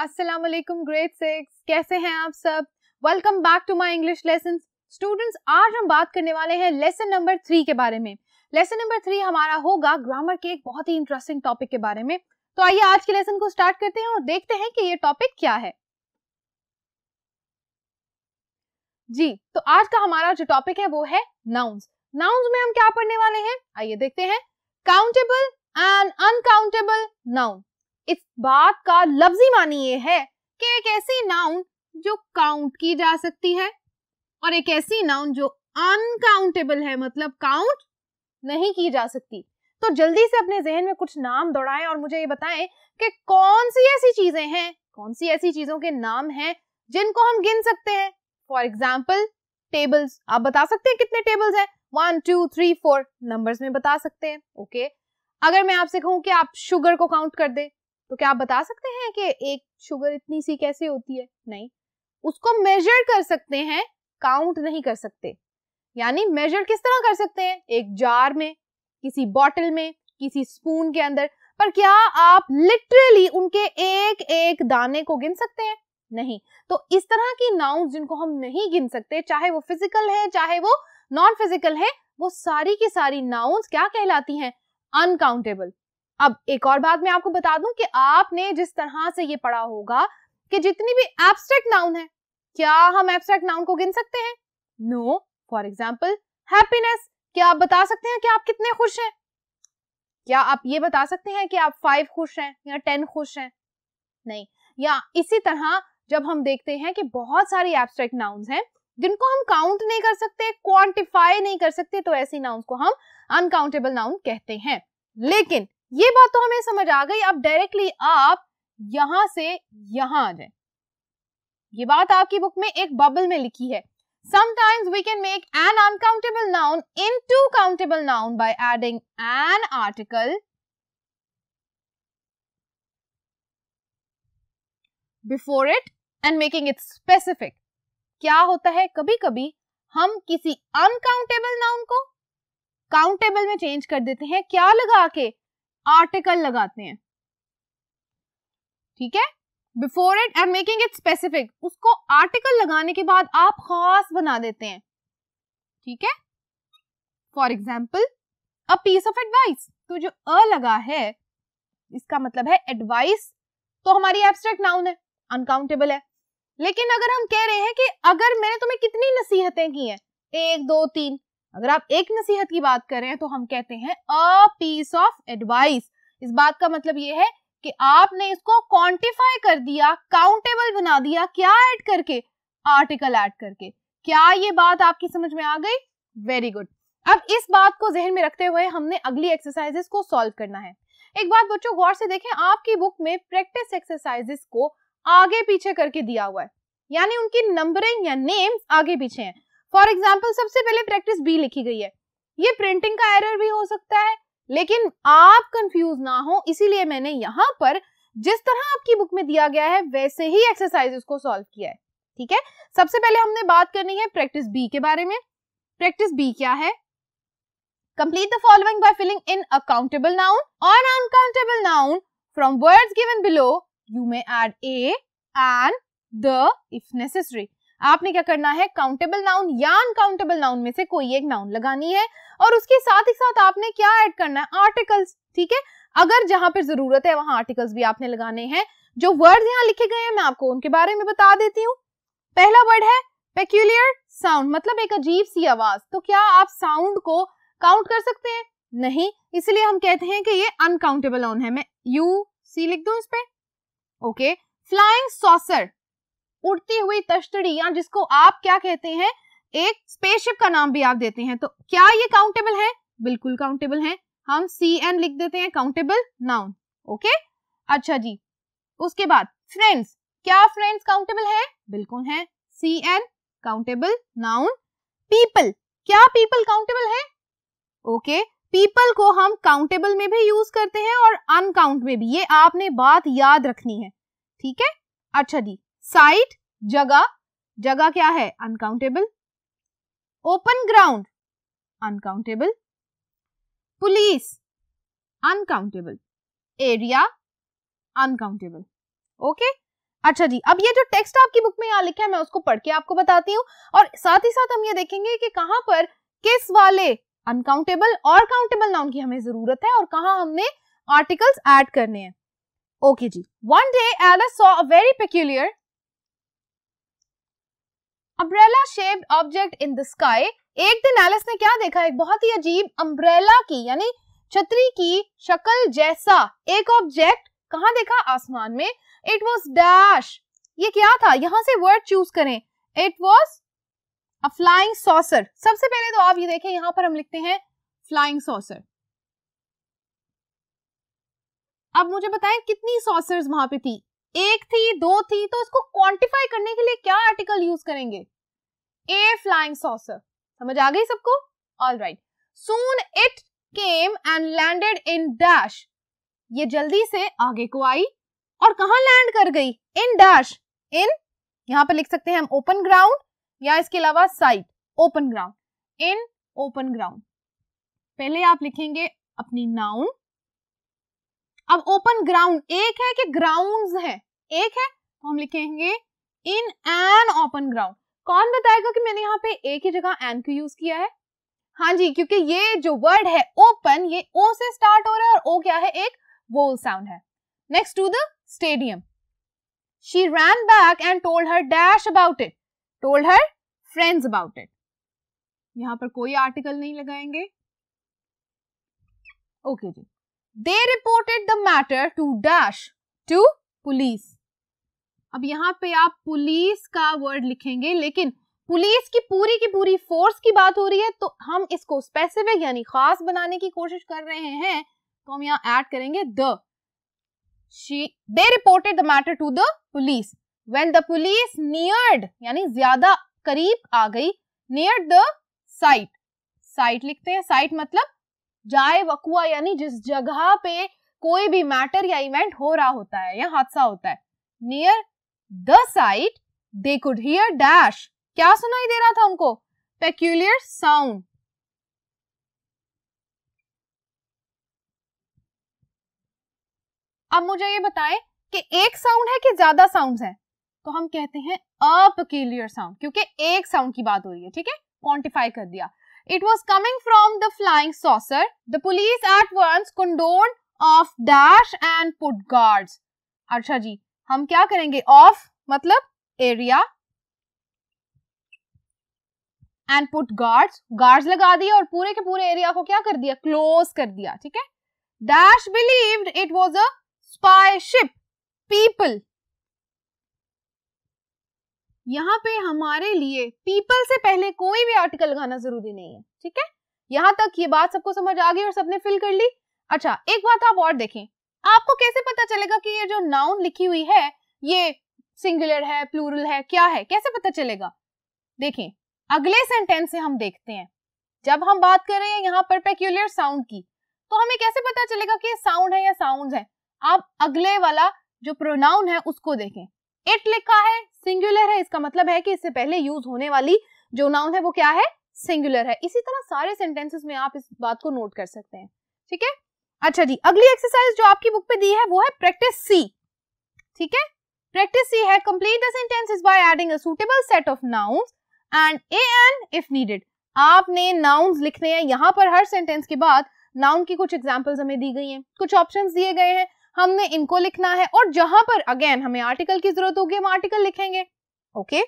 अस्सलाम वालेकुम grade six कैसे हैं आप सब welcome back to my English lesson students आज हम बात करने वाले हैं लेसन नंबर थ्री के बारे में लेसन नंबर थ्री हमारा होगा ग्रामर के एक बहुत ही इंटरेस्टिंग टॉपिक के बारे में तो आइए आज के लेसन को स्टार्ट करते हैं और देखते हैं कि ये टॉपिक क्या है जी तो आज का हमारा जो टॉपिक है वो है नाउन्स नाउन्स में हम क्या पढ़ने वाले हैं आइए देखते हैं काउंटेबल एंड अनकाउंटेबल नाउन इस बात का लफ्जी मानी ये है कि एक ऐसी नाउन जो काउंट की जा सकती है और एक ऐसी नाउन जो अनकाउंटेबल है मतलब काउंट नहीं की जा सकती तो जल्दी से अपने जहन में कुछ नाम दौड़ाएं और मुझे ये बताएं कि कौन सी ऐसी चीजें हैं कौन सी ऐसी चीजों के नाम हैं जिनको हम गिन सकते हैं फॉर एग्जाम्पल टेबल्स आप बता सकते हैं कितने टेबल्स हैं one two three four numbers में बता सकते हैं ओके okay? अगर मैं आपसे कहूं कि आप शुगर को काउंट कर दे तो क्या आप बता सकते हैं कि एक शुगर इतनी सी कैसे होती है नहीं उसको मेजर कर सकते हैं काउंट नहीं कर सकते यानी मेजर किस तरह कर सकते हैं एक जार में किसी बॉटल में किसी स्पून के अंदर पर क्या आप लिटरली उनके एक एक दाने को गिन सकते हैं नहीं तो इस तरह की नाउन जिनको हम नहीं गिन सकते चाहे वो फिजिकल है चाहे वो नॉन फिजिकल है वो सारी की सारी नाउन्स क्या कहलाती हैं अनकाउंटेबल अब एक और बात मैं आपको बता दूं कि आपने जिस तरह से ये पढ़ा होगा कि जितनी भी एब्स्ट्रैक्ट नाउन है क्या हम एब्स्ट्रैक्ट नाउन को गिन सकते हैं नो फॉर एग्जाम्पल हैप्पीनेस क्या आप बता सकते हैं कि आप कितने खुश हैं क्या आप ये बता सकते हैं कि आप फाइव खुश हैं या टेन खुश हैं नहीं या इसी तरह जब हम देखते हैं कि बहुत सारी एब्स्ट्रैक्ट नाउन्स हैं जिनको हम काउंट नहीं कर सकते क्वांटिफाई नहीं कर सकते तो ऐसी नाउन को हम अनकाउंटेबल नाउन कहते हैं लेकिन ये बात तो हमें समझ आ गई अब डायरेक्टली आप यहां से यहां आ जाए ये बात आपकी बुक में एक बबल में लिखी है Sometimes we can make an uncountable noun into countable noun by adding an article before it and making it specific. क्या होता है कभी कभी हम किसी अनकाउंटेबल नाउन को काउंटेबल में चेंज कर देते हैं क्या लगा के आर्टिकल लगाते हैं ठीक है before it and making it specific उसको आर्टिकल लगाने के बाद आप खास बना देते हैं ठीक है for example a piece of advice तो जो अ लगा है इसका मतलब है एडवाइस तो हमारी एब्स्ट्रैक्ट नाउन है अनकाउंटेबल है लेकिन अगर हम कह रहे हैं कि अगर मैंने तुम्हें कितनी नसीहतें की हैं एक दो तीन अगर आप एक नसीहत की बात करें तो हम कहते हैं अ पीस ऑफ एडवाइस इस बात का मतलब ये है कि आपने इसको क्वांटिफाई कर दिया काउंटेबल बना दिया क्या ऐड करके आर्टिकल ऐड करके क्या ये बात आपकी समझ में आ गई वेरी गुड अब इस बात को जहन में रखते हुए हमने अगली एक्सरसाइजेस को सॉल्व करना है एक बात बच्चों गौर से देखें आपकी बुक में प्रैक्टिस एक्सरसाइजेस को आगे पीछे करके दिया हुआ है यानी उनकी नंबरिंग या नेम्स आगे पीछे हैं फॉर एग्जाम्पल सबसे पहले प्रैक्टिस बी लिखी गई है ये प्रिंटिंग का एरर भी हो सकता है लेकिन आप कंफ्यूज ना हो इसीलिए मैंने यहाँ पर जिस तरह आपकी बुक में दिया गया है वैसे ही एक्सरसाइजेस को सॉल्व किया है ठीक है सबसे पहले हमने बात करनी है प्रैक्टिस बी के बारे में प्रैक्टिस बी क्या है complete the following by filling in accountable noun और uncountable noun from words given below you may add a and the if necessary आपने क्या करना है काउंटेबल नाउन या अनकाउंटेबल नाउन में से कोई एक नाउन लगानी है और उसके साथ ही साथ आपने क्या ऐड करना है आर्टिकल्स ठीक है अगर जहां पर जरूरत है वहां आर्टिकल्स भी आपने लगाने हैं जो वर्ड यहाँ लिखे गए हैं मैं आपको उनके बारे में बता देती हूँ पहला वर्ड है पेक्यूलियर साउंड मतलब एक अजीब सी आवाज तो क्या आप साउंड को काउंट कर सकते हैं नहीं इसलिए हम कहते हैं कि ये अनकाउंटेबल नाउन है मैं यू सी लिख दू इस पे ओके फ्लाइंग सॉसर उड़ती हुई तश्तड़ी या जिसको आप क्या कहते हैं एक स्पेसशिप का नाम भी आप देते हैं तो क्या ये काउंटेबल है बिल्कुल काउंटेबल है हम सी एन लिख देते हैं काउंटेबल नाउन ओके अच्छा जी उसके बाद फ्रेंड्स क्या फ्रेंड्स काउंटेबल है बिल्कुल है C N countable noun people क्या पीपल काउंटेबल है ओके पीपल को हम काउंटेबल में भी यूज करते हैं और अनकाउंट में भी ये आपने बात याद रखनी है ठीक है अच्छा जी साइट जगह जगह क्या है uncountable open ground uncountable police uncountable area uncountable okay अच्छा जी अब ये जो टेक्स्ट आपकी बुक में यहाँ लिखा है मैं उसको पढ़ के आपको बताती हूँ और साथ ही साथ हम ये देखेंगे कि कहां पर किस वाले अनकाउंटेबल और काउंटेबल नाउन की हमें जरूरत है और कहा हमने आर्टिकल्स ऐड करने हैं ओके जी one day Alice saw a very peculiar umbrella shaped object in the sky एक दिन एलिस ने क्या देखा एक बहुत ही अजीब अम्ब्रेला की यानी छतरी की शक्ल जैसा एक ऑब्जेक्ट कहा देखा आसमान में इट वॉज डैश ये क्या था यहां से वर्ड चूज करें it was a flying saucer सबसे पहले तो आप ये देखें यहां पर हम लिखते हैं फ्लाइंग सॉसर अब मुझे बताएं कितनी सॉसर्स वहां पे थी एक थी दो थी तो इसको क्वांटिफाई करने के लिए क्या आर्टिकल यूज करेंगे ए फ्लाइंग सॉसर समझ आ गई सबको all right soon it came and landed in dash ये जल्दी से आगे को आई और कहा लैंड कर गई इन डैश इन यहां पर लिख सकते हैं हम ओपन ग्राउंड या इसके अलावा site open ground in open ground पहले आप लिखेंगे अपनी नाउन अब ओपन ग्राउंड एक है कि ग्राउंड्स है एक है तो हम लिखेंगे इन एन ओपन ग्राउंड कौन बताएगा कि मैंने यहाँ पे ए की जगह एन को यूज किया है हाँ जी क्योंकि ये जो वर्ड है ओपन ये ओ से स्टार्ट हो रहा है और ओ क्या है एक वोल साउंड है next to the stadium she ran back and told her dash about it told her friends about it यहां पर कोई आर्टिकल नहीं लगाएंगे ओके okay जी they reported the matter to dash to police अब यहाँ पे आप पुलिस का वर्ड लिखेंगे लेकिन पुलिस की पूरी की पूरी फोर्स की बात हो रही है तो हम इसको स्पेसिफिक यानी खास बनाने की कोशिश कर रहे हैं तो हम यहाँ ऐड करेंगे the she they reported the matter to the police when the police neared यानी ज्यादा करीब आ गई नियर द साइट साइट लिखते हैं साइट मतलब जाए वकुआ यानी जिस जगह पे कोई भी मैटर या इवेंट हो रहा होता है या हादसा होता है near the site they could hear dash क्या सुनाई दे रहा था उनको पेक्यूलियर साउंड अब मुझे ये बताएं कि एक साउंड है कि ज्यादा साउंड्स हैं तो हम कहते हैं अपक्यूलियर साउंड क्योंकि एक साउंड की बात हो रही है ठीक है क्वांटिफाई कर दिया It was coming from the flying saucer. The police at once condoned off dash and put guards अच्छा जी हम क्या करेंगे ऑफ मतलब area and put guards guards लगा दिया और पूरे के पूरे एरिया को क्या कर दिया क्लोज कर दिया ठीक है dash believed it was a spy ship people यहाँ पे हमारे लिए पीपल से पहले कोई भी आर्टिकल लगाना जरूरी नहीं है ठीक है यहाँ तक ये बात सबको समझ आ गई और सबने फिल कर ली अच्छा एक बात आप और देखें आपको कैसे पता चलेगा कि ये जो नाउन लिखी हुई है ये सिंगुलर है प्लूरल है क्या है कैसे पता चलेगा देखें अगले सेंटेंस से हम देखते हैं जब हम बात कर रहे हैं यहाँ पर पेक्यूलर साउंड की तो हमें कैसे पता चलेगा कि ये साउंड है या साउंड है आप अगले वाला जो प्रोनाउन है उसको देखें इट लिखा है इसका मतलब है कि इससे पहले यूज होने वाली जो नाउन है वो क्या है सिंगुलर है इसी तरह सारे सेंटेंसेस में आप इस बात को नोट कर सकते हैं ठीक है अच्छा जी अगली एक्सरसाइज जो आपकी बुक पे दी है वो है प्रैक्टिस सी ठीक है प्रैक्टिस सी है complete the sentences by adding a suitable set of nouns and a an if needed आपने नाउंस लिखने हैं यहाँ पर हर सेंटेंस के बाद नाउन की कुछ एग्जाम्पल्स हमें दी गई हैं कुछ ऑप्शंस दिए गए हैं हमने इनको लिखना है और जहां पर अगेन हमें आर्टिकल की जरूरत होगी हम आर्टिकल लिखेंगे Okay.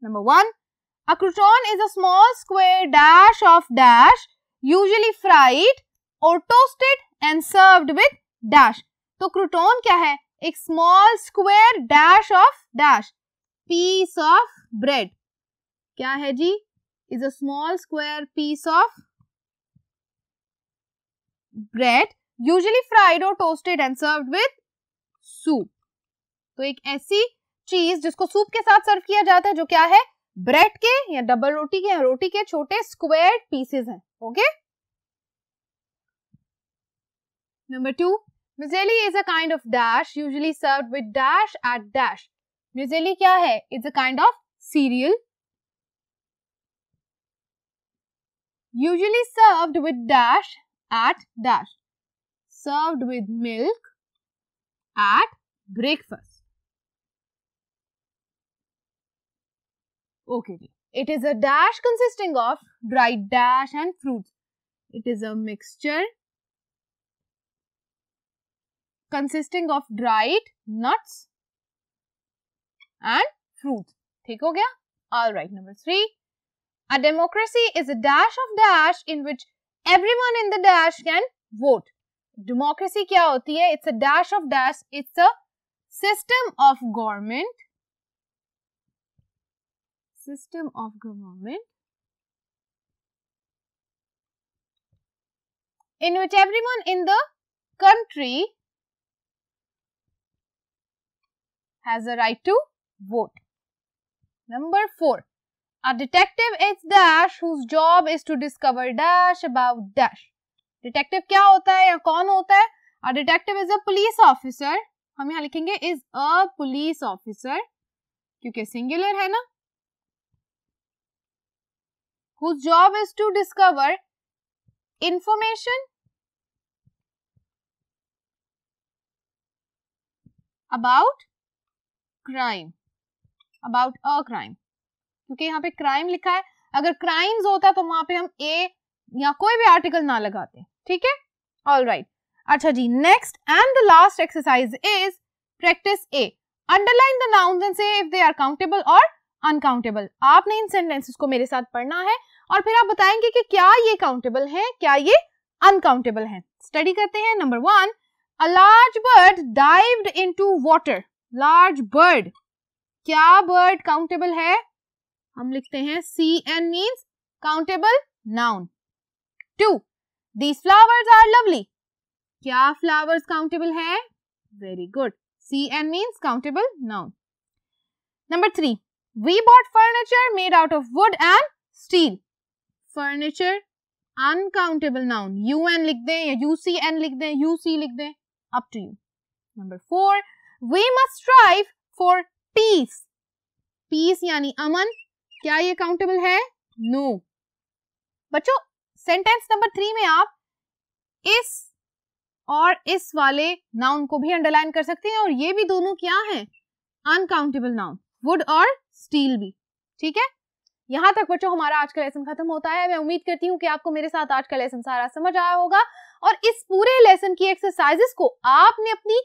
Number 1. A crouton is a small square dash of dash usually fried or toasted and served with dash. तो क्रूटोन क्या है एक small square dash of dash piece of bread क्या है जी is a small square piece of bread usually fried और toasted and served with soup तो एक ऐसी चीज जिसको सूप के साथ सर्व किया जाता है जो क्या है ब्रेड के या डबल रोटी के या रोटी के छोटे स्क्वेयर पीसेस हैं okay number two muesli is a kind of dash usually serve with dash at dash muesli क्या है is a kind of cereal usually served with dash at dash served with milk at breakfast Okay. It is a dash consisting of dried dash and fruits. It is a mixture consisting of dried nuts and fruits. ठीक हो गया? All right. Number three. A democracy is a dash of dash in which everyone in the dash can vote. Democracy क्या होती है? It's a dash of dash. It's a system of government system of government in which everyone in the country has a right to vote. Number 4. A detective is dash whose job is to discover dash about dash. Detective kya hota hai ya kaun hota hai? A detective is a police officer. हम यहाँ लिखेंगे is a police officer क्योंकि singular है ना whose job is to discover information about crime about a crime क्योंकि यहाँ पे crime लिखा है अगर crimes होता तो वहां पे हम a या कोई भी आर्टिकल ना लगाते ठीक है ऑल राइट अच्छा जी next and the last exercise is practice A underline the nouns and say if they are countable और अनकाउंटेबल आपने इन सेंटेंसेस को मेरे साथ पढ़ना है और फिर आप बताएंगे कि क्या ये काउंटेबल है क्या ये अनकाउंटेबल है स्टडी करते हैं number one a large bird dived to water large bird क्या बर्ड काउंटेबल है हम लिखते हैं C N means countable noun two these flowers are lovely क्या फ्लावर्स काउंटेबल है very good C N means countable noun number three We bought furniture made out of wood and steel. Furniture uncountable noun U N लिख दें या you C N लिख दें you C लिख दें up to you number four we must strive for peace peace यानी अमन क्या ये काउंटेबल है नो no. बच्चों सेंटेंस नंबर थ्री में आप इस और इस वाले नाउन को भी अंडरलाइन कर सकते हैं और ये भी दोनों क्या हैं अनकाउंटेबल नाउन वुड और स्टील भी ठीक है यहाँ तक बच्चों हमारा आज का लेसन खत्म होता है मैं उम्मीद करती हूँ कि आपको मेरे साथ आज का लेसन सारा समझ आया होगा और इस पूरे लेसन की एक्सरसाइजेस को आपने अपनी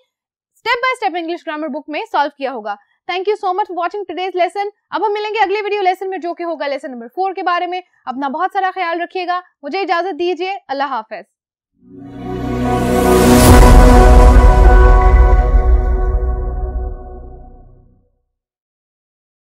step by step English grammar book में सॉल्व किया होगा thank you so much for watching today's lesson अब हम मिलेंगे अगले वीडियो लेसन में जो कि होगा लेसन नंबर फोर के बारे में अपना बहुत सारा ख्याल रखिएगा मुझे इजाजत दीजिए अल्लाह हाफिज